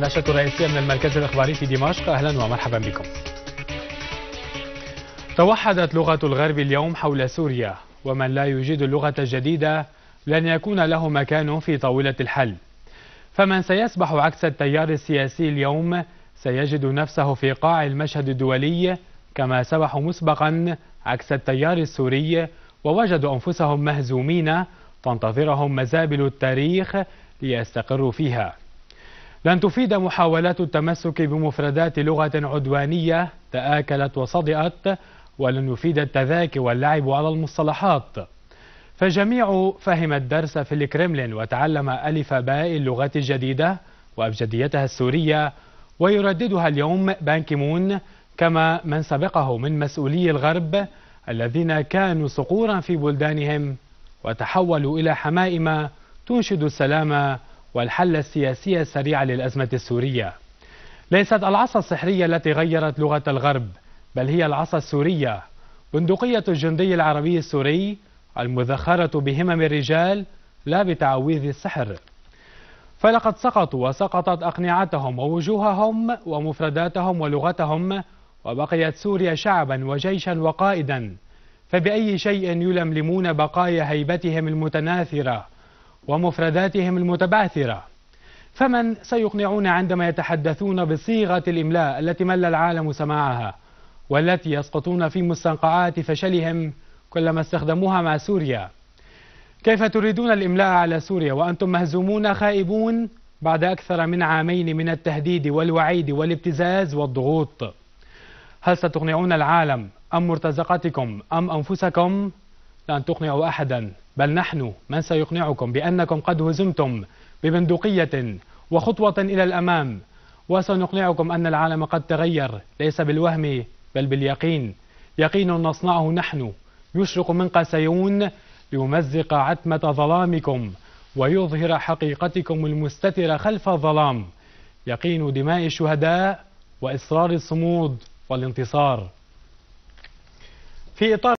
نشرة رئيسية من المركز الإخباري في دمشق أهلا ومرحبا بكم توحدت لغة الغرب اليوم حول سوريا ومن لا يجيد اللغة الجديدة لن يكون له مكان في طاولة الحل فمن سيسبح عكس التيار السياسي اليوم سيجد نفسه في قاع المشهد الدولي كما سبحوا مسبقا عكس التيار السوري ووجدوا أنفسهم مهزومين تنتظرهم مزابل التاريخ ليستقروا فيها لن تفيد محاولات التمسك بمفردات لغة عدوانية تآكلت وصدئت ولن يفيد التذاكي واللعب على المصطلحات فجميع فهم الدرس في الكرملين وتعلم ألف باء اللغات الجديدة وأبجديتها السورية ويرددها اليوم بانكيمون كما من سبقه من مسؤولي الغرب الذين كانوا صقورا في بلدانهم وتحولوا إلى حمائم تنشد السلام والحل السياسي السريع للأزمة السورية ليست العصا السحرية التي غيرت لغة الغرب بل هي العصا السورية بندقية الجندي العربي السوري المذخرة بهمم الرجال لا بتعويذ السحر فلقد سقطوا وسقطت أقنعتهم ووجوههم ومفرداتهم ولغتهم وبقيت سوريا شعبا وجيشا وقائدا فبأي شيء يلملمون بقايا هيبتهم المتناثرة ومفرداتهم المتبعثرة فمن سيقنعون عندما يتحدثون بصيغة الإملاء التي مل العالم سماعها والتي يسقطون في مستنقعات فشلهم كلما استخدموها مع سوريا كيف تريدون الإملاء على سوريا وأنتم مهزومون خائبون بعد أكثر من عامين من التهديد والوعيد والابتزاز والضغوط هل ستقنعون العالم أم مرتزقتكم أم أنفسكم لن تقنعوا أحدا بل نحن من سيقنعكم بأنكم قد هزمتم ببندقية وخطوة إلى الأمام وسنقنعكم أن العالم قد تغير ليس بالوهم بل باليقين يقين نصنعه نحن يشرق من قسيون ليمزق عتمة ظلامكم ويظهر حقيقتكم المستترة خلف الظلام يقين دماء الشهداء وإصرار الصمود والانتصار في إطار